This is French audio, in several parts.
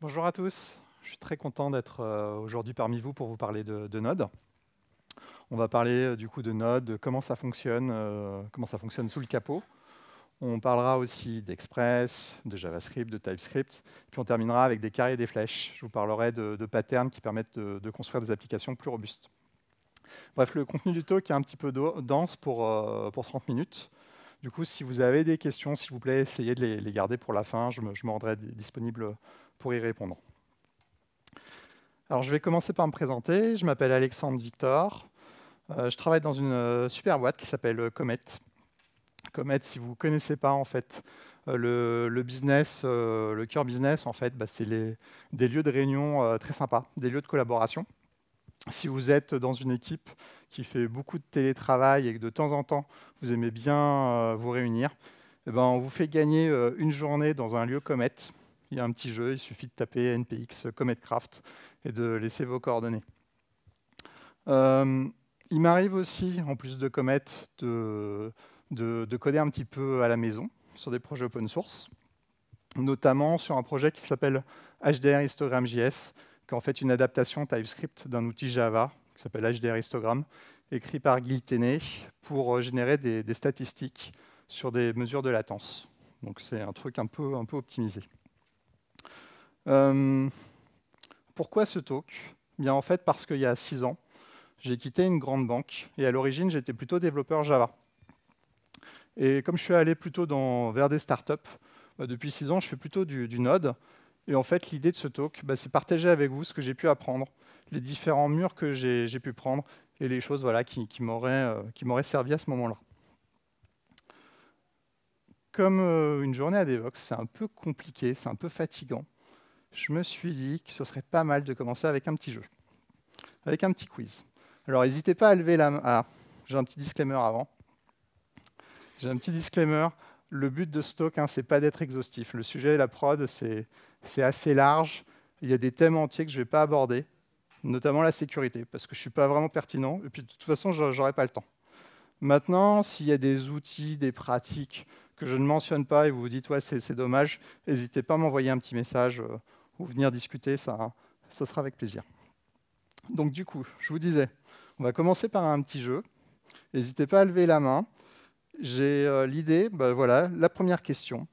Bonjour à tous, je suis très content d'être euh, aujourd'hui parmi vous pour vous parler de, Node. On va parler euh, du coup de Node, comment ça fonctionne, euh, comment ça fonctionne sous le capot. On parlera aussi d'Express, de JavaScript, de TypeScript, puis on terminera avec des carrés et des flèches. Je vous parlerai de, patterns qui permettent de, construire des applications plus robustes. Bref, le contenu du talk est un petit peu dense pour, pour 30 minutes. Du coup, si vous avez des questions, s'il vous plaît, essayez de les, garder pour la fin. je me rendrai disponible pour y répondre. Alors je vais commencer par me présenter. Je m'appelle Alexandre Victor. Euh, je travaille dans une euh, super boîte qui s'appelle euh, Comet. Comet, si vous ne connaissez pas en fait le, business, le cœur business en fait, bah, c'est des lieux de réunion très sympas, des lieux de collaboration. Si vous êtes dans une équipe qui fait beaucoup de télétravail et que de temps en temps vous aimez bien vous réunir, eh ben, on vous fait gagner une journée dans un lieu Comet il y a un petit jeu, il suffit de taper npx cometcraft et de laisser vos coordonnées. Euh, il m'arrive aussi, en plus de Comet, de, coder un petit peu à la maison sur des projets open source, notamment sur un projet qui s'appelle HDR Histogram.js, qui est en fait une adaptation TypeScript d'un outil Java qui s'appelle HDR Histogram, écrit par Guy pour euh, générer des, statistiques sur des mesures de latence. Donc c'est un truc un peu optimisé. Euh, pourquoi ce talk Bien en fait parce qu'il y a six ans, j'ai quitté une grande banque et à l'origine j'étais plutôt développeur Java. Et comme je suis allé plutôt dans, vers des startups, bah, depuis six ans je fais plutôt du, Node. Et en fait l'idée de ce talk, bah, c'est partager avec vous ce que j'ai pu apprendre, les différents murs que j'ai pu prendre et les choses voilà, qui, qui m'auraient euh, servi à ce moment-là comme euh, une journée à Devox, c'est un peu compliqué, c'est un peu fatigant je me suis dit que ce serait pas mal de commencer avec un petit jeu, avec un petit quiz. Alors n'hésitez pas à lever la main. Ah, j'ai un petit disclaimer avant. J'ai un petit disclaimer. Le but de Stock, ce n'est hein, c'est pas d'être exhaustif. Le sujet de la prod, c'est assez large. Il y a des thèmes entiers que je ne vais pas aborder, notamment la sécurité, parce que je ne suis pas vraiment pertinent. Et puis de toute façon, je n'aurai pas le temps. Maintenant, s'il y a des outils, des pratiques que je ne mentionne pas et vous vous dites ouais c'est dommage, n'hésitez pas à m'envoyer un petit message. Euh, ou venir discuter, ça, ça sera avec plaisir. Donc du coup, je vous disais, on va commencer par un petit jeu. N'hésitez pas à lever la main. J'ai euh, l'idée, bah, voilà, la première question.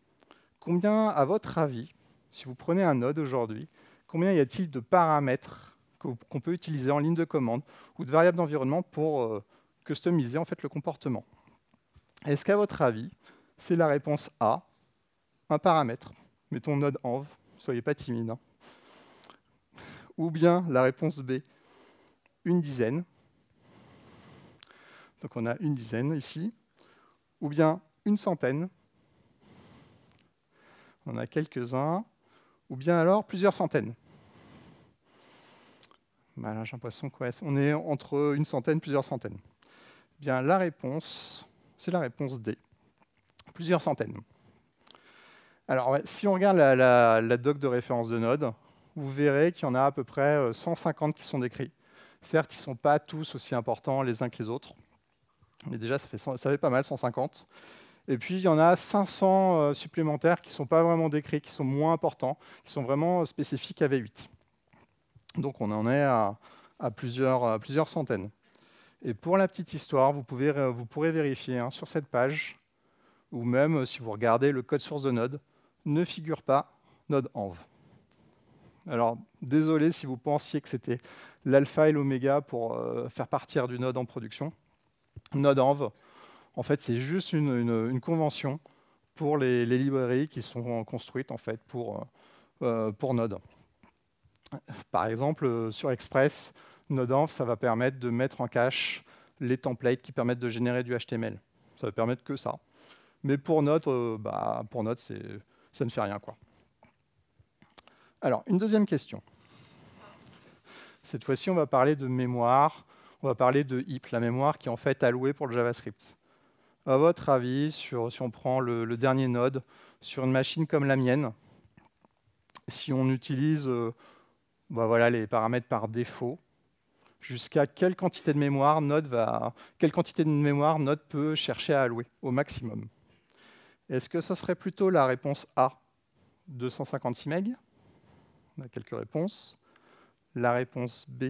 Combien, à votre avis, si vous prenez un node aujourd'hui, combien y a-t-il de paramètres qu'on peut utiliser en ligne de commande ou de variables d'environnement pour euh, customiser en fait le comportement Est-ce qu'à votre avis, c'est la réponse A, un paramètre, mettons node env, soyez pas timide. Hein. Ou bien la réponse B, une dizaine. Donc on a une dizaine ici. Ou bien une centaine. On a quelques-uns. Ou bien alors plusieurs centaines. Malin, J'ai l'impression qu'on est entre une centaine, plusieurs centaines. Bien, la réponse, c'est la réponse D. Plusieurs centaines. Alors, si on regarde la, doc de référence de Node, vous verrez qu'il y en a à peu près 150 euh, qui sont décrits. Certes, ils ne sont pas tous aussi importants les uns que les autres, mais déjà, ça fait, pas mal, 150. Et puis, il y en a 500 euh, supplémentaires qui ne sont pas vraiment décrits, qui sont moins importants, qui sont vraiment euh, spécifiques à V8. Donc, on en est à, plusieurs, centaines. Et pour la petite histoire, vous, pourrez vérifier hein, sur cette page, ou même si vous regardez le code source de Node, ne figure pas node-env. Alors, désolé si vous pensiez que c'était l'alpha et l'oméga pour euh, faire partir du node en production. Node-env, en fait, c'est juste une, convention pour les, librairies qui sont construites en fait pour, euh, euh, pour Node. Par exemple, sur Express, node-env, ça va permettre de mettre en cache les templates qui permettent de générer du HTML. Ça va permettre que ça. Mais pour Node, bah, pour Node c'est ça ne fait rien. Quoi. Alors, une deuxième question. Cette fois-ci, on va parler de mémoire, on va parler de heap, la mémoire qui est en fait allouée pour le JavaScript. À votre avis, si on prend le, dernier node, sur une machine comme la mienne, si on utilise euh, bah voilà, les paramètres par défaut, jusqu'à quelle quantité de mémoire Node va, quelle quantité de mémoire Node peut chercher à allouer au maximum est-ce que ce serait plutôt la réponse A, 256 MB On a quelques réponses. La réponse B,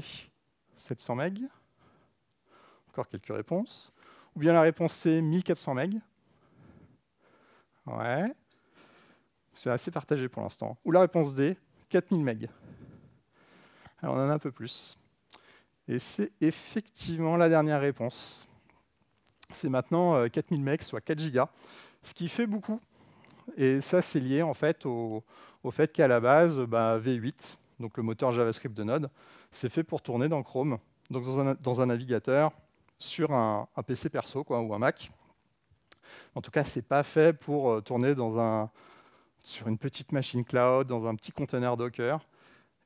700 MB Encore quelques réponses. Ou bien la réponse C, 1400 MB Ouais. C'est assez partagé pour l'instant. Ou la réponse D, 4000 MB. Alors on en a un peu plus. Et c'est effectivement la dernière réponse. C'est maintenant 4000 euh, MB, soit 4 gigas ce qui fait beaucoup. Et ça, c'est lié en fait au, fait qu'à la base, bah, V8, donc le moteur JavaScript de Node, c'est fait pour tourner dans Chrome, donc dans un, navigateur, sur un, PC perso ou un Mac. En tout cas, c'est pas fait pour euh, tourner sur une petite machine cloud, dans un petit conteneur Docker.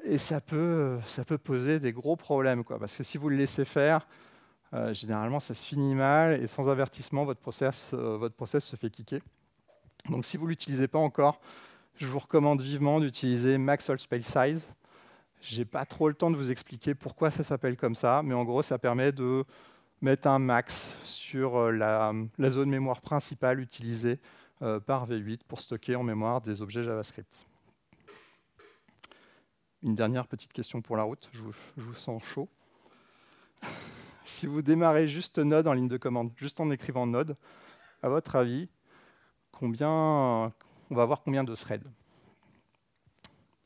Et ça peut, ça peut poser des gros problèmes, quoi, parce que si vous le laissez faire, euh, généralement, ça se finit mal et sans avertissement, votre process, euh, votre process se fait kicker. Donc, si vous ne l'utilisez pas encore, je vous recommande vivement d'utiliser Max All Space Size. Je n'ai pas trop le temps de vous expliquer pourquoi ça s'appelle comme ça, mais en gros, ça permet de mettre un max sur euh, la, zone mémoire principale utilisée par V8 pour stocker en mémoire des objets JavaScript. Une dernière petite question pour la route, je vous sens chaud. si vous démarrez juste Node en ligne de commande, juste en écrivant Node, à votre avis, combien, on va avoir combien de threads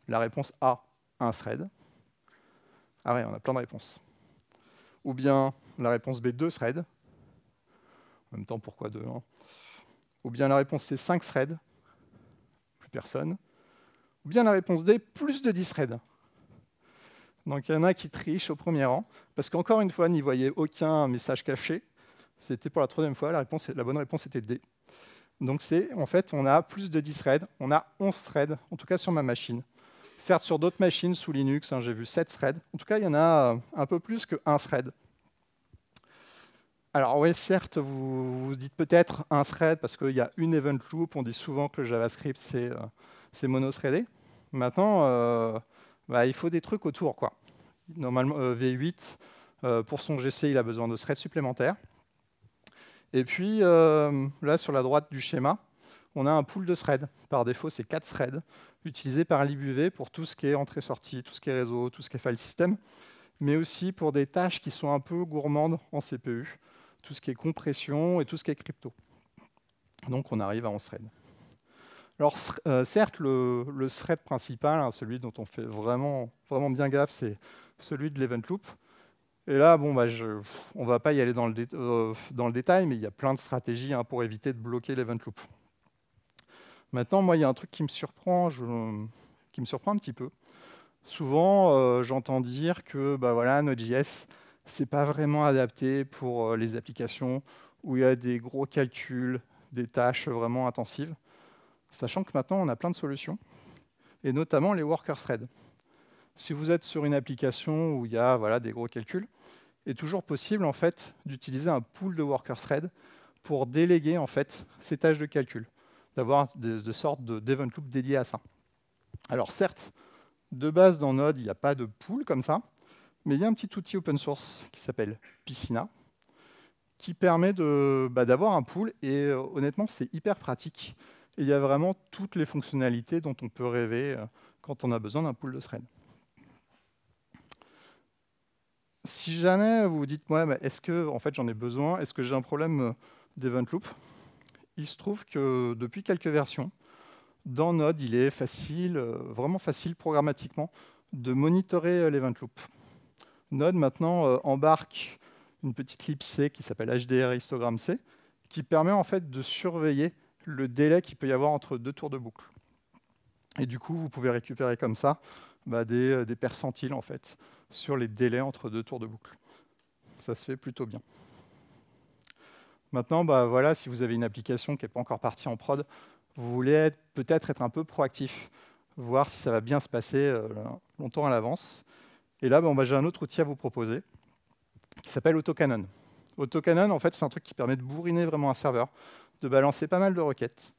La réponse A, un thread. Ah ouais, on a plein de réponses. Ou bien la réponse B, deux threads. En même temps, pourquoi deux hein Ou bien la réponse C, 5 threads. Plus personne. Ou bien la réponse D, plus de 10 threads. Donc il y en a qui trichent au premier rang, parce qu'encore une fois, n'y voyait aucun message caché. C'était pour la troisième fois, la, réponse, la bonne réponse était D. Donc c'est en fait, on a plus de 10 threads, on a 11 threads, en tout cas sur ma machine. Certes, sur d'autres machines sous Linux, hein, j'ai vu 7 threads. En tout cas, il y en a euh, un peu plus que 1 thread. Alors oui, certes, vous, vous dites peut-être un thread parce qu'il y a une event loop. On dit souvent que le JavaScript, c'est euh, mono-threadé. Maintenant, euh, bah, il faut des trucs autour. Quoi. Normalement, euh, V8, euh, pour son GC, il a besoin de threads supplémentaires. Et puis, euh, là, sur la droite du schéma, on a un pool de threads. Par défaut, c'est 4 threads utilisés par l'IBUV pour tout ce qui est entrée-sortie, tout ce qui est réseau, tout ce qui est file system, mais aussi pour des tâches qui sont un peu gourmandes en CPU, tout ce qui est compression et tout ce qui est crypto. Donc on arrive à 11 threads. Alors euh, certes, le, thread principal, hein, celui dont on fait vraiment, vraiment bien gaffe, c'est celui de l'event loop. Et là, bon, bah, on ne va pas y aller euh, dans le, détail, mais il y a plein de stratégies hein, pour éviter de bloquer l'event loop. Maintenant, moi, il y a un truc qui me surprend, qui me surprend un petit peu. Souvent, euh, j'entends dire que bah, voilà, Node.js, ce n'est pas vraiment adapté pour les applications où il y a des gros calculs, des tâches vraiment intensives sachant que maintenant on a plein de solutions, et notamment les worker threads. Si vous êtes sur une application où il y a voilà, des gros calculs, il est toujours possible en fait, d'utiliser un pool de worker threads pour déléguer en fait, ces tâches de calcul, d'avoir des, sorte sortes d'event de, loop dédiés à ça. Alors certes, de base dans Node, il n'y a pas de pool comme ça, mais il y a un petit outil open source qui s'appelle Piscina, qui permet bah, d'avoir un pool, et euh, honnêtement, c'est hyper pratique il y a vraiment toutes les fonctionnalités dont on peut rêver euh, quand on a besoin d'un pool de thread. Si jamais vous vous dites, moi, est-ce que en fait, j'en ai besoin Est-ce que j'ai un problème euh, d'event loop Il se trouve que depuis quelques versions, dans Node, il est facile, euh, vraiment facile programmatiquement, de monitorer l'event loop. Node maintenant embarque une petite lib C qui s'appelle HDR histogramme C, qui permet en fait de surveiller le délai qu'il peut y avoir entre deux tours de boucle. Et du coup, vous pouvez récupérer comme ça bah, euh, des, percentiles en fait, sur les délais entre deux tours de boucle. Ça se fait plutôt bien. Maintenant, bah, voilà, si vous avez une application qui n'est pas encore partie en prod, vous voulez peut-être être un peu proactif, voir si ça va bien se passer euh, longtemps à l'avance. Et là, bah, j'ai un autre outil à vous proposer qui s'appelle AutoCanon. AutoCanon, en fait, c'est un truc qui permet de bourriner vraiment un serveur de balancer pas mal de requêtes.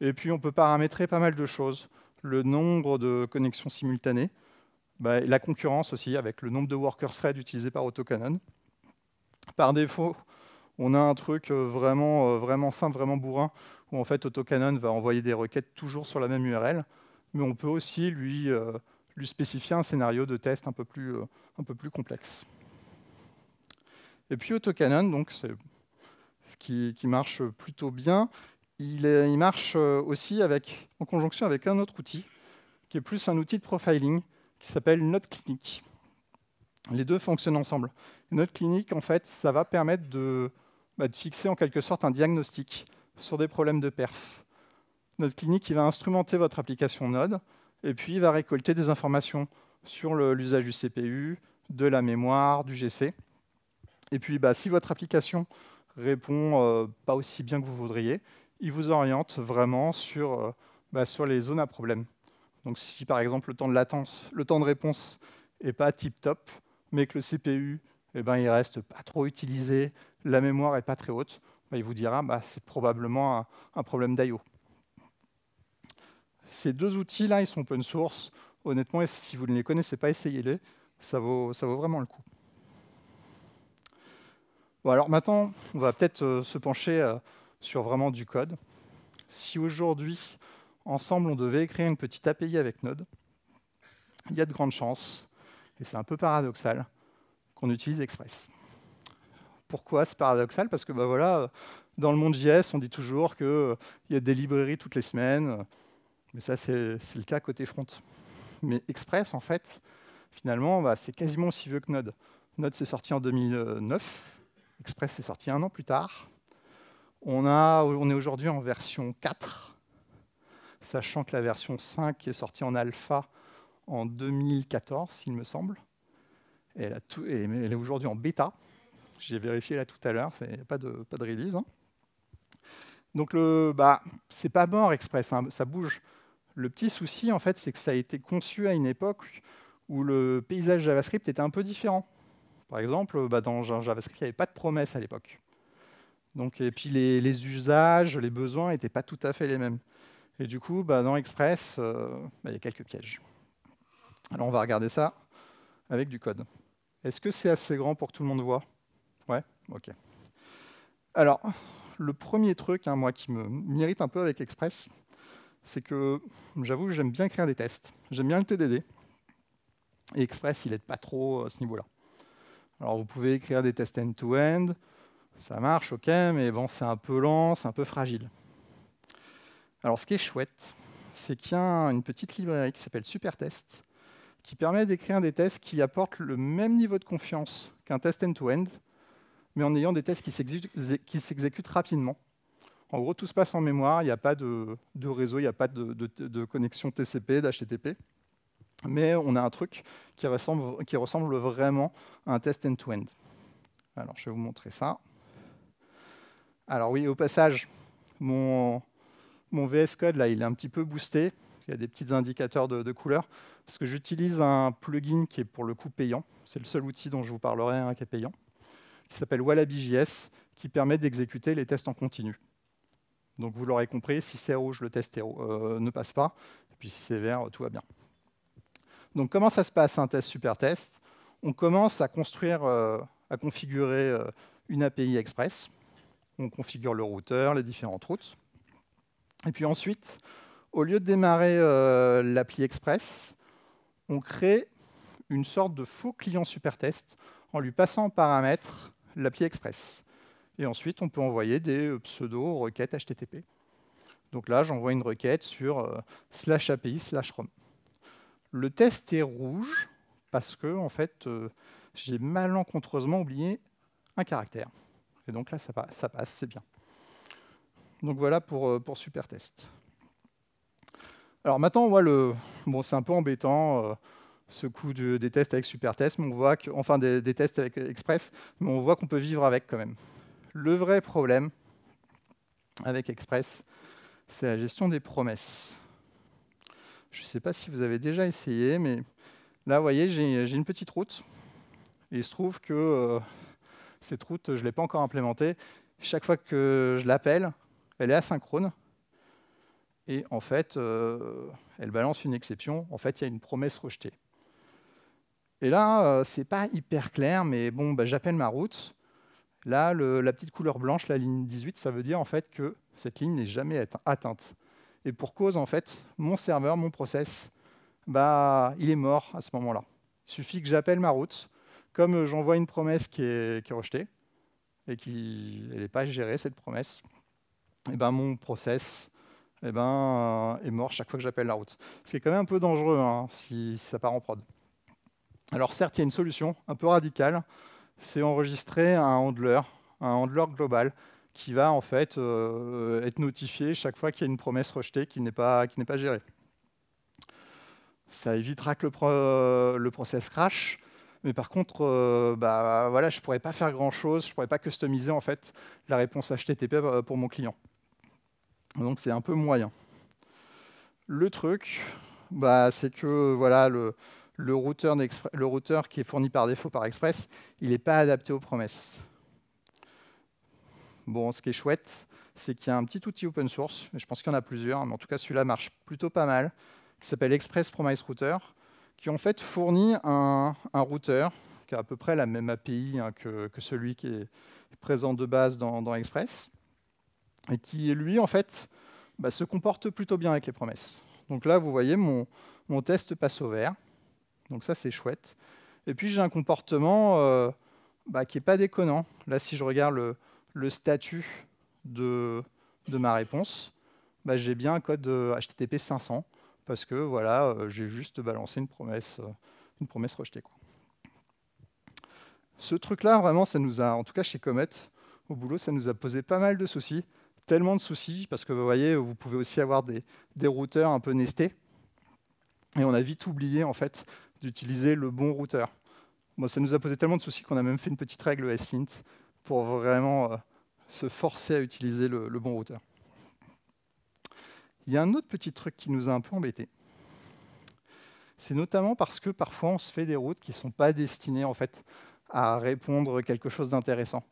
Et puis on peut paramétrer pas mal de choses, le nombre de connexions simultanées, bah, la concurrence aussi avec le nombre de workers threads utilisés par autocannon Par défaut, on a un truc euh, vraiment, euh, vraiment simple, vraiment bourrin, où en fait autocannon va envoyer des requêtes toujours sur la même URL, mais on peut aussi lui, euh, lui spécifier un scénario de test un peu plus, un peu plus complexe. Et puis autocannon donc c'est qui, marche plutôt bien. Il, marche euh, aussi en conjonction avec un autre outil, qui est plus un outil de profiling, qui s'appelle Note Les deux fonctionnent ensemble. Note en fait, ça va permettre bah, de, fixer en quelque sorte un diagnostic sur des problèmes de perf. Note il va instrumenter votre application Node, et puis il va récolter des informations sur l'usage du CPU, de la mémoire, du GC. Et puis, bah, si votre application répond euh, pas aussi bien que vous voudriez, il vous oriente vraiment sur, euh, bah, sur les zones à problème. Donc si par exemple le temps de latence, le temps de réponse n'est pas tip top, mais que le CPU eh ben, il reste pas trop utilisé, la mémoire est pas très haute, bah, il vous dira bah, c'est probablement un, problème d'IO. Ces deux outils-là, ils sont open source. Honnêtement, si vous ne les connaissez pas, essayez-les. Ça ça vaut vraiment le coup alors maintenant, on va peut-être euh, se pencher euh, sur vraiment du code. Si aujourd'hui, ensemble, on devait écrire une petite API avec Node, il y a de grandes chances, et c'est un peu paradoxal, qu'on utilise Express. Pourquoi c'est paradoxal Parce que bah voilà, euh, dans le monde JS, on dit toujours qu'il y a des librairies toutes les semaines, mais ça c'est le cas côté front. Mais Express, en fait, finalement, bah, c'est quasiment aussi vieux que Node. Node s'est sorti en 2009, Express est sorti un an plus tard. On, est aujourd'hui en version 4, sachant que la version 5 est sortie en alpha en 2014, il me semble. elle, est aujourd'hui en bêta. J'ai vérifié là tout à l'heure, il n'y pas de, release. Hein. Donc, le, bah, c'est pas mort Express, hein, ça bouge. Le petit souci, en fait, c'est que ça a été conçu à une époque où le paysage JavaScript était un peu différent. Par exemple, euh, bah, dans JavaScript, il n'y avait pas de promesses à l'époque. Donc, et puis les, usages, les besoins n'étaient pas tout à fait les mêmes. Et du coup, bah, dans Express, euh, bah, il y a quelques pièges. Alors on va regarder ça avec du code. Est-ce que c'est assez grand pour que tout le monde voit Ouais Ok. Alors, le premier truc, hein, moi, qui m'irrite un peu avec Express, c'est que j'avoue, que j'aime bien créer des tests. J'aime bien le TDD. Et Express, il n'aide pas trop euh, à ce niveau-là. Alors vous pouvez écrire des tests end-to-end, ça marche, ok, mais bon, c'est un peu lent, c'est un peu fragile. Alors ce qui est chouette, c'est qu'il y a une petite librairie qui s'appelle Supertest, qui permet d'écrire des tests qui apportent le même niveau de confiance qu'un test end-to-end, mais en ayant des tests qui s'exécutent rapidement. En gros, tout se passe en mémoire, il n'y a pas de, réseau, il n'y a pas de connexion TCP, d'HTTP mais on a un truc qui ressemble, vraiment à un test end-to-end. Alors, je vais vous montrer ça. Alors oui, au passage, mon, VS Code, là, il est un petit peu boosté. Il y a des petits indicateurs de, de couleur, parce que j'utilise un plugin qui est pour le coup payant. C'est le seul outil dont je vous parlerai hein, qui est payant, qui s'appelle WallabyJS, qui permet d'exécuter les tests en continu. Donc vous l'aurez compris, si c'est rouge, le test euh, ne passe pas, et puis si c'est vert, tout va bien. Donc comment ça se passe un test super test On commence à construire, euh, à configurer euh, une API Express. On configure le routeur, les différentes routes. Et puis ensuite, au lieu de démarrer euh, l'appli Express, on crée une sorte de faux client super test en lui passant en paramètre l'appli Express. Et ensuite, on peut envoyer des pseudo-requêtes HTTP. Donc là, j'envoie une requête sur slash API slash ROM. Le test est rouge parce que en fait, euh, j'ai malencontreusement oublié un caractère. Et donc là, ça, ça passe, c'est bien. Donc voilà pour, euh, pour Super Alors maintenant, on voit le. Bon, c'est un peu embêtant euh, ce coup des tests avec SuperTest, mais on voit que, enfin des, des tests avec Express, mais on voit qu'on peut vivre avec quand même. Le vrai problème avec Express, c'est la gestion des promesses. Je ne sais pas si vous avez déjà essayé, mais là, vous voyez, j'ai une petite route. Et il se trouve que euh, cette route, je ne l'ai pas encore implémentée. Chaque fois que je l'appelle, elle est asynchrone. Et en fait, euh, elle balance une exception. En fait, il y a une promesse rejetée. Et là, euh, ce n'est pas hyper clair, mais bon, bah, j'appelle ma route. Là, la petite couleur blanche, la ligne 18, ça veut dire en fait que cette ligne n'est jamais atteinte. Et pour cause, en fait, mon serveur, mon process, bah, il est mort à ce moment-là. Il suffit que j'appelle ma route. Comme euh, j'envoie une promesse qui est, rejetée et qui n'est pas gérée, cette promesse, et eh ben, mon process eh ben, euh, est mort chaque fois que j'appelle la route. Ce qui est quand même un peu dangereux hein, si ça part en prod. Alors certes, il y a une solution un peu radicale, c'est enregistrer un handler, un handler global qui va en fait euh, être notifié chaque fois qu'il y a une promesse rejetée qui n'est pas, pas gérée. Ça évitera que le, euh, le process crash, mais par contre, euh, bah, voilà, je ne pourrais pas faire grand-chose, je ne pourrais pas customiser en fait, la réponse HTTP pour mon client. Donc c'est un peu moyen. Le truc, bah, c'est que voilà, le, le routeur, le routeur qui est fourni par défaut par Express, il n'est pas adapté aux promesses. Bon, ce qui est chouette, c'est qu'il y a un petit outil open source, et je pense qu'il y en a plusieurs, mais en tout cas celui-là marche plutôt pas mal, qui s'appelle Express Promise Router, qui en fait fournit un, routeur qui a à peu près la même API hein, que, celui qui est présent de base dans, Express, et qui lui en fait bah, se comporte plutôt bien avec les promesses. Donc là, vous voyez, mon, test passe au vert. Donc ça, c'est chouette. Et puis, j'ai un comportement euh, bah, qui n'est pas déconnant. Là, si je regarde le, le statut de, ma réponse, bah, j'ai bien un code HTTP euh, 500 parce que voilà, euh, j'ai juste balancé une promesse, euh, une promesse rejetée. Ce truc-là, vraiment, ça nous a, en tout cas chez Comet, au boulot, ça nous a posé pas mal de soucis, tellement de soucis, parce que vous voyez, vous pouvez aussi avoir des, des routeurs un peu nestés, et on a vite oublié, en fait, d'utiliser le bon routeur. Moi, ça nous a posé tellement de soucis qu'on a même fait une petite règle SLint pour vraiment se forcer à utiliser le, bon routeur. Il y a un autre petit truc qui nous a un peu embêté. C'est notamment parce que parfois on se fait des routes qui ne sont pas destinées en fait, à répondre quelque chose d'intéressant.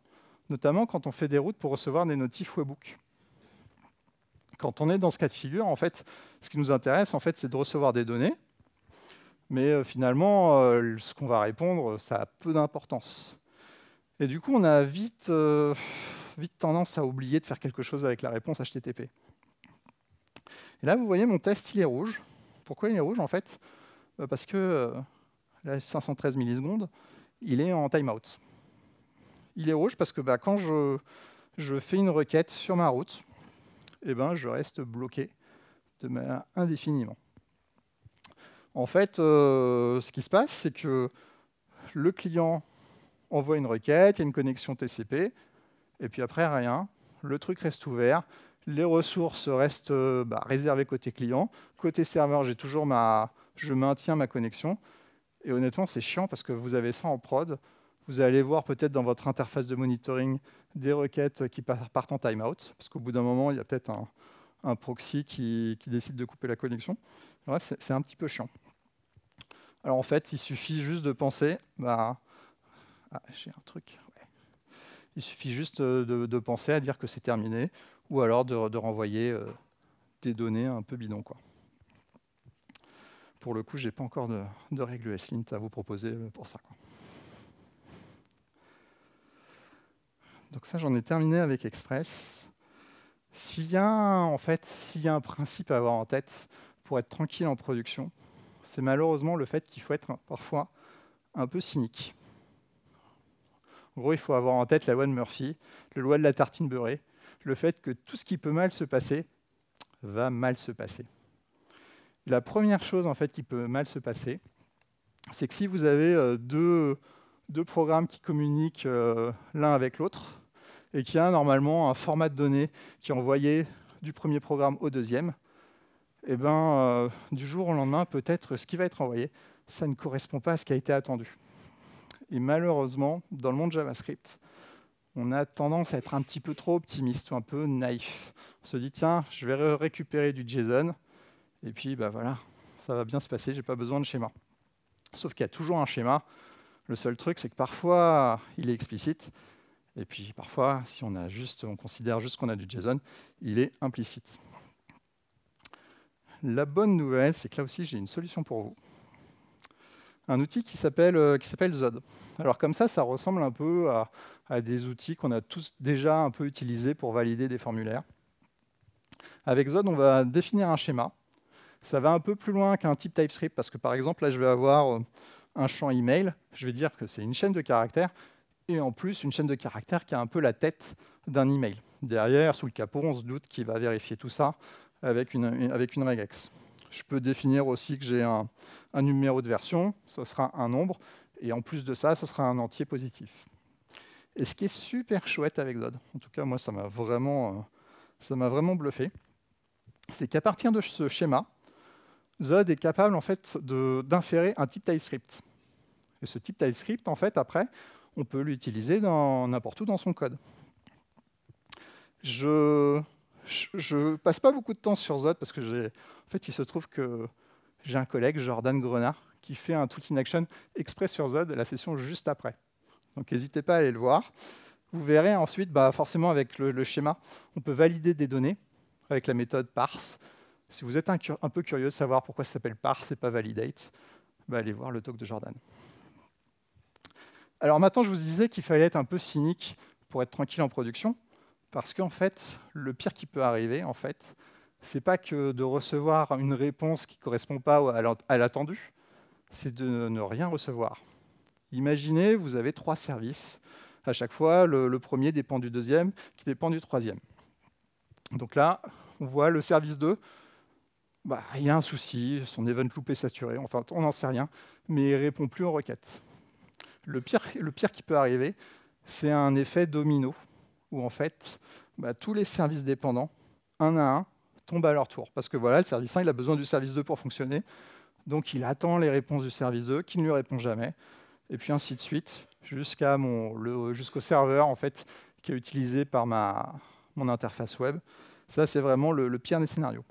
Notamment quand on fait des routes pour recevoir des notifs webhook. Quand on est dans ce cas de figure, en fait, ce qui nous intéresse, en fait, c'est de recevoir des données, mais euh, finalement, euh, ce qu'on va répondre, ça a peu d'importance. Et du coup, on a vite, euh, vite tendance à oublier de faire quelque chose avec la réponse HTTP. Et là, vous voyez, mon test, il est rouge. Pourquoi il est rouge, en fait euh, Parce que, euh, là, 513 millisecondes, il est en timeout. Il est rouge parce que bah, quand je, fais une requête sur ma route, eh ben, je reste bloqué de manière indéfiniment. En fait, euh, ce qui se passe, c'est que le client envoie une requête, il y a une connexion TCP, et puis après rien, le truc reste ouvert, les ressources restent euh, bah, réservées côté client, côté serveur, j'ai toujours ma, je maintiens ma connexion, et honnêtement c'est chiant parce que vous avez ça en prod, vous allez voir peut-être dans votre interface de monitoring des requêtes qui partent en timeout, parce qu'au bout d'un moment, il y a peut-être un, proxy qui, décide de couper la connexion. Bref, c'est un petit peu chiant. Alors en fait, il suffit juste de penser, bah, ah, j'ai un truc. Il suffit juste euh, de, penser à dire que c'est terminé ou alors de, renvoyer euh, des données un peu bidon Quoi. Pour le coup, je n'ai pas encore de, de règle ESLint à vous proposer euh, pour ça. Donc ça, j'en ai terminé avec Express. en fait, s'il y a un principe à avoir en tête pour être tranquille en production, c'est malheureusement le fait qu'il faut être hein, parfois un peu cynique. En gros, il faut avoir en tête la loi de Murphy, la loi de la tartine beurrée, le fait que tout ce qui peut mal se passer va mal se passer. La première chose en fait qui peut mal se passer, c'est que si vous avez euh, deux, programmes qui communiquent euh, l'un avec l'autre et qu'il y a normalement un format de données qui est envoyé du premier programme au deuxième, eh ben, euh, du jour au lendemain, peut-être ce qui va être envoyé, ça ne correspond pas à ce qui a été attendu. Et malheureusement, dans le monde JavaScript, on a tendance à être un petit peu trop optimiste ou un peu naïf. On se dit, tiens, je vais récupérer du JSON, et puis bah voilà, ça va bien se passer, j'ai pas besoin de schéma. Sauf qu'il y a toujours un schéma. Le seul truc, c'est que parfois, il est explicite, et puis parfois, si on, a juste, on considère juste qu'on a du JSON, il est implicite. La bonne nouvelle, c'est que là aussi, j'ai une solution pour vous un outil euh, qui s'appelle Zod. Alors comme ça, ça ressemble un peu à, des outils qu'on a tous déjà un peu utilisés pour valider des formulaires. Avec Zod, on va définir un schéma. Ça va un peu plus loin qu'un type TypeScript, parce que par exemple, là, je vais avoir euh, un champ email, je vais dire que c'est une chaîne de caractères, et en plus une chaîne de caractères qui a un peu la tête d'un email. Derrière, sous le capot, on se doute qu'il va vérifier tout ça avec avec une regex. Je peux définir aussi que j'ai un, numéro de version, ce sera un nombre, et en plus de ça, ce sera un entier positif. Et ce qui est super chouette avec Zod, en tout cas moi ça m'a vraiment, euh, vraiment bluffé, c'est qu'à partir de ce schéma, Zod est capable en fait d'inférer un type TypeScript. Et ce type TypeScript, en fait, après, on peut l'utiliser n'importe où dans son code. Je je ne passe pas beaucoup de temps sur Zod parce que En fait, il se trouve que j'ai un collègue, Jordan Grenard, qui fait un tout in Action exprès sur Zod, la session juste après. Donc n'hésitez pas à aller le voir. Vous verrez ensuite, bah, forcément avec le, schéma, on peut valider des données avec la méthode parse. Si vous êtes un, peu curieux de savoir pourquoi ça s'appelle parse et pas validate, bah, allez voir le talk de Jordan. Alors maintenant, je vous disais qu'il fallait être un peu cynique pour être tranquille en production. Parce qu'en fait, le pire qui peut arriver, en fait, c'est pas que de recevoir une réponse qui ne correspond pas à l'attendu, c'est de ne rien recevoir. Imaginez, vous avez trois services. À chaque fois, le, premier dépend du deuxième, qui dépend du troisième. Donc là, on voit le service 2. Bah, il a un souci, son event loop est saturé, enfin, on n'en sait rien, mais il ne répond plus aux requêtes. le pire qui peut arriver, c'est un effet domino où en fait, bah, tous les services dépendants, un à un, tombent à leur tour. Parce que voilà, le service 1, il a besoin du service 2 pour fonctionner. Donc il attend les réponses du service 2, qui ne lui répond jamais. Et puis ainsi de suite, jusqu'à mon, jusqu'au serveur en fait, qui est utilisé par ma, mon interface web. Ça, c'est vraiment le, pire des scénarios.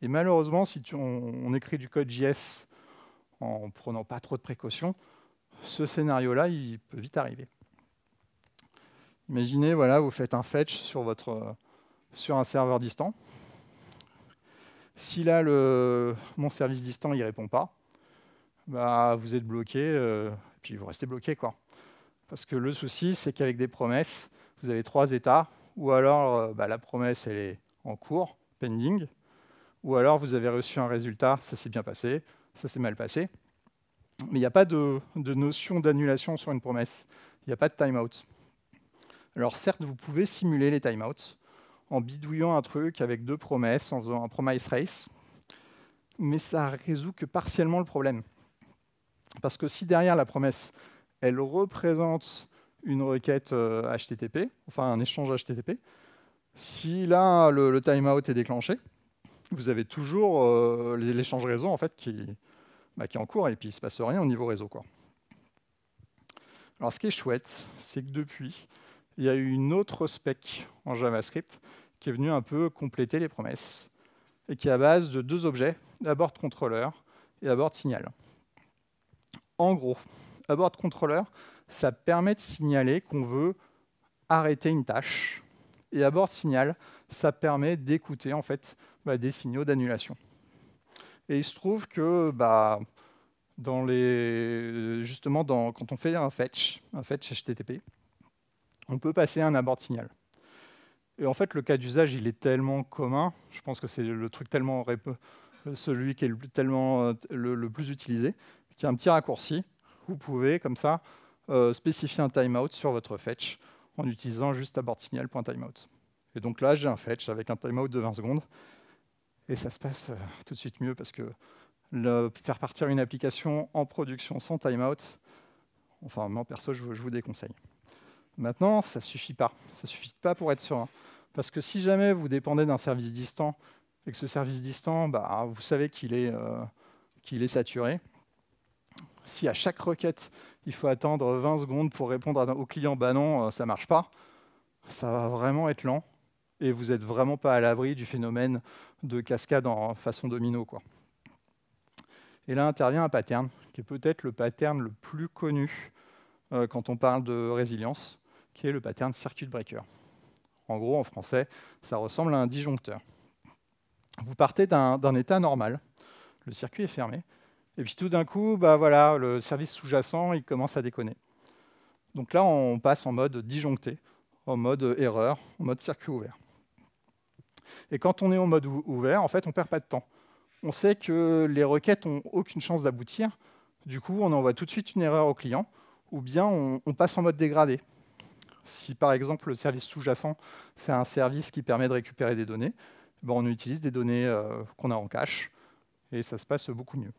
Et malheureusement, si on, on, écrit du code JS en prenant pas trop de précautions, ce scénario-là, il peut vite arriver. Imaginez, voilà, vous faites un fetch sur, votre, euh, sur un serveur distant. Si là, le, mon service distant ne répond pas, bah, vous êtes bloqué, euh, et puis vous restez bloqué. Quoi. Parce que le souci, c'est qu'avec des promesses, vous avez trois états, ou alors euh, bah, la promesse, elle est en cours, pending, ou alors vous avez reçu un résultat, ça s'est bien passé, ça s'est mal passé. Mais il n'y a pas de, de notion d'annulation sur une promesse, il n'y a pas de timeout. Alors certes, vous pouvez simuler les timeouts en bidouillant un truc avec deux promesses, en faisant un promise race, mais ça résout que partiellement le problème. Parce que si derrière la promesse, elle représente une requête HTTP, euh, enfin un échange HTTP, si là le, timeout est déclenché, vous avez toujours euh, l'échange réseau en fait qui, bah, qui, est en cours et puis il ne se passe rien au niveau réseau. Quoi. Alors ce qui est chouette, c'est que depuis, il y a eu une autre spec en JavaScript qui est venue un peu compléter les promesses et qui est à base de deux objets, abort contrôleur et abort signal. En gros, abort contrôleur ça permet de signaler qu'on veut arrêter une tâche. Et abort signal, ça permet d'écouter en fait bah, des signaux d'annulation. Et il se trouve que bah, dans les... justement dans... quand on fait un fetch, un fetch HTTP, on peut passer un abort signal. Et en fait, le cas d'usage, il est tellement commun, je pense que c'est le truc tellement celui qui est le plus, tellement, euh, le, y plus utilisé, qui a un petit raccourci. Vous pouvez, comme ça, euh, spécifier un timeout sur votre fetch en utilisant juste abort signal.timeout. Et donc là, j'ai un fetch avec un timeout de 20 secondes. Et ça se passe euh, tout de suite mieux parce que faire partir une application en production sans timeout, enfin, moi, perso, je vous déconseille. Maintenant, ça ne suffit pas. Ça ne suffit pas pour être serein. Parce que si jamais vous dépendez d'un service distant, et que ce service distant, bah, vous savez euh, qu'il est, saturé, si à chaque requête, il faut attendre 20 secondes pour répondre au client, bah non, euh, ça ne marche pas, ça va vraiment être lent. Et vous n'êtes vraiment pas à l'abri du phénomène de cascade en façon domino. Quoi. Et là intervient un pattern, qui est peut-être le pattern le plus connu euh, quand on parle de résilience qui est le pattern circuit breaker. En gros, en français, ça ressemble à un disjoncteur. Vous partez d'un état normal, le circuit est fermé, et puis tout d'un coup, bah voilà, le service sous-jacent il commence à déconner. Donc là, on passe en mode disjoncté, en mode erreur, en mode circuit ouvert. Et quand on est en mode ouvert, en fait, on ne perd pas de temps. On sait que les requêtes n'ont aucune chance d'aboutir. Du coup, on envoie tout de suite une erreur au client, ou bien on passe en mode dégradé. Si par exemple le service sous-jacent, c'est un service qui permet de récupérer des données, ben, on utilise des données euh, qu'on a en cache et ça se passe beaucoup mieux.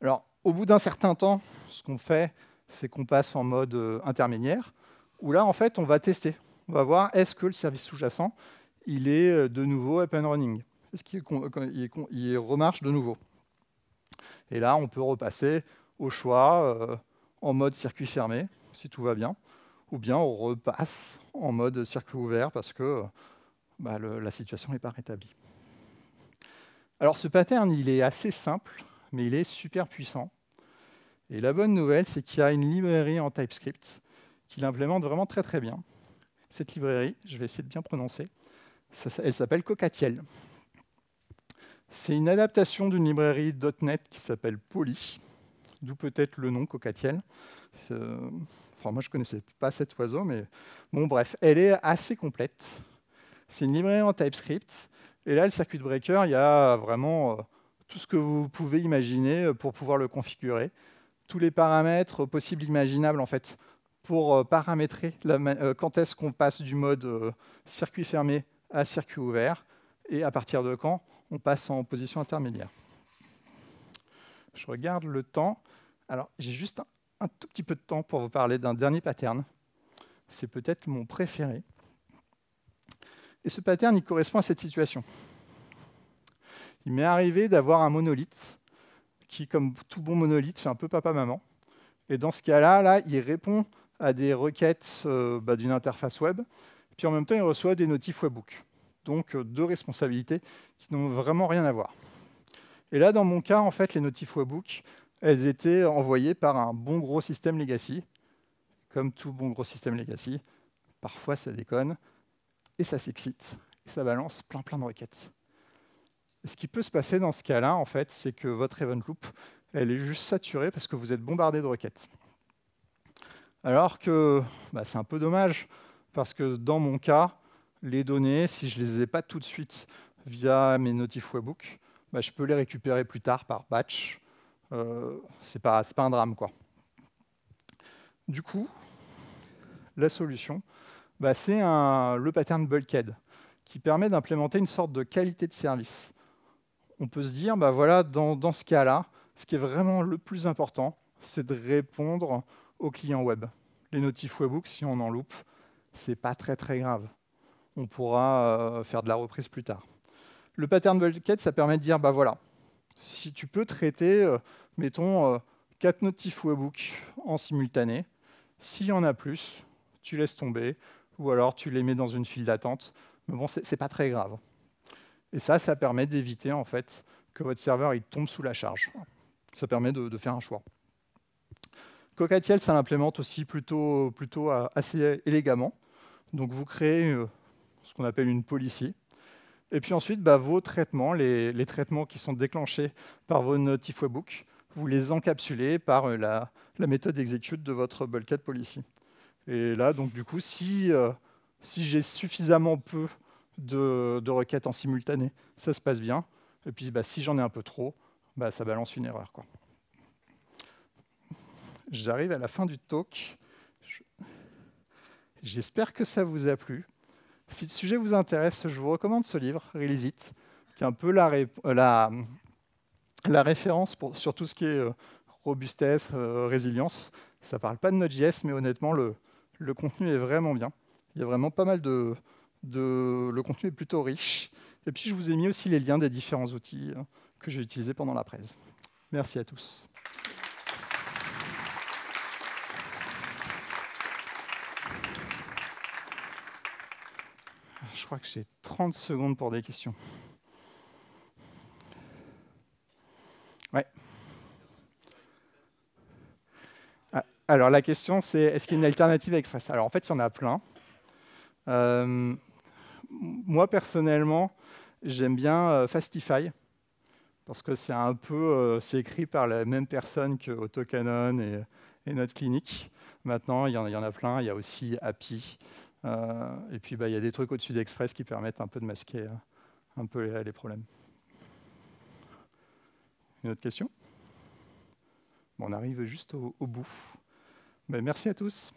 Alors, au bout d'un certain temps, ce qu'on fait, c'est qu'on passe en mode euh, intermédiaire, où là, en fait, on va tester. On va voir est-ce que le service sous-jacent, il est euh, de nouveau up and running Est-ce qu'il remarche de nouveau Et là, on peut repasser au choix en mode circuit fermé, si tout va bien ou bien on repasse en mode circuit ouvert parce que bah, la situation n'est pas rétablie. Alors ce pattern, il est assez simple, mais il est super puissant. Et la bonne nouvelle, c'est qu'il y a une librairie en TypeScript qui l'implémente vraiment très très bien. Cette librairie, je vais essayer de bien prononcer, elle s'appelle Cocatiel. C'est une adaptation d'une librairie .NET qui s'appelle Poly, d'où peut-être le nom Cocatiel. Enfin, moi, je ne connaissais pas cet oiseau, mais bon, bref, elle est assez complète. C'est une librairie en TypeScript. Et là, le circuit breaker, il y a vraiment euh, tout ce que vous pouvez imaginer euh, pour pouvoir le configurer. Tous les paramètres possibles, imaginables, en fait, pour euh, paramétrer quand est-ce qu'on passe du mode circuit fermé à circuit ouvert et à partir de quand on passe en position intermédiaire. Je regarde le temps. Alors, j'ai juste un un tout petit peu de temps pour vous parler d'un dernier pattern. C'est peut-être mon préféré. Et ce pattern, il correspond à cette situation. Il m'est arrivé d'avoir un monolithe qui, comme tout bon monolithe, fait un peu papa-maman. Et dans ce cas-là, là, il répond à des requêtes euh, bah, d'une interface web. Puis en même temps, il reçoit des notifs webhook. Donc euh, deux responsabilités qui n'ont vraiment rien à voir. Et là, dans mon cas, en fait, les notifs webhook, elles étaient envoyées par un bon gros système legacy. Comme tout bon gros système legacy, parfois ça déconne, et ça s'excite, et ça balance plein plein de requêtes. ce qui peut se passer dans ce cas-là, en fait, c'est que votre event loop, elle est juste saturée parce que vous êtes bombardé de requêtes. Alors que bah, c'est un peu dommage, parce que dans mon cas, les données, si je ne les ai pas tout de suite via mes notifs webhooks, bah, je peux les récupérer plus tard par batch, euh, c'est pas, un drame. Quoi. Du coup, la solution, bah, c'est le pattern bulkhead, qui permet d'implémenter une sorte de qualité de service. On peut se dire, bah, voilà, dans, ce cas-là, ce qui est vraiment le plus important, c'est de répondre aux clients web. Les notifs webhooks, si on en loupe, c'est pas très très grave. On pourra euh, faire de la reprise plus tard. Le pattern bulkhead, ça permet de dire, bah voilà, si tu peux traiter, euh, mettons, euh, quatre notifs webhook en simultané, s'il y en a plus, tu laisses tomber, ou alors tu les mets dans une file d'attente. Mais bon, n'est pas très grave. Et ça, ça permet d'éviter en fait que votre serveur il tombe sous la charge. Ça permet de, faire un choix. Cocatiel, ça l'implémente aussi plutôt, plutôt euh, assez élégamment. Donc vous créez ce qu'on appelle une policy, et puis ensuite, bah, vos traitements, les, traitements qui sont déclenchés par vos notifs webhook, vous les encapsulez par euh, la, méthode execute de votre bulkhead policy. Et là, donc du coup, si, euh, j'ai suffisamment peu de, requêtes en simultané, ça se passe bien. Et puis bah, si j'en ai un peu trop, bah, ça balance une erreur. J'arrive à la fin du talk. J'espère que ça vous a plu. Si le sujet vous intéresse, je vous recommande ce livre, Release qui est un peu la, euh, référence sur tout ce qui est euh, robustesse, euh, résilience. Ça ne parle pas de Node.js, mais honnêtement, le, contenu est vraiment bien. Il y a vraiment pas mal de, de, Le contenu est plutôt riche. Et puis, je vous ai mis aussi les liens des différents outils que j'ai utilisés pendant la presse. Merci à tous. Je crois que j'ai 30 secondes pour des questions. Ouais. Ah, alors la question c'est est-ce qu'il y a une alternative à Express Alors en fait il y en a plein. Euh, moi personnellement j'aime bien euh, Fastify parce que c'est un peu euh, c'est écrit par la même personne que Autocanon et, notre clinique. Maintenant il y, en, il y, en, a plein. Il y a aussi Happy. Euh, et puis, bah, il y a des trucs au-dessus d'Express qui permettent un peu de masquer euh, un peu les, problèmes. Une autre question On arrive juste au, bout. Bah, merci à tous.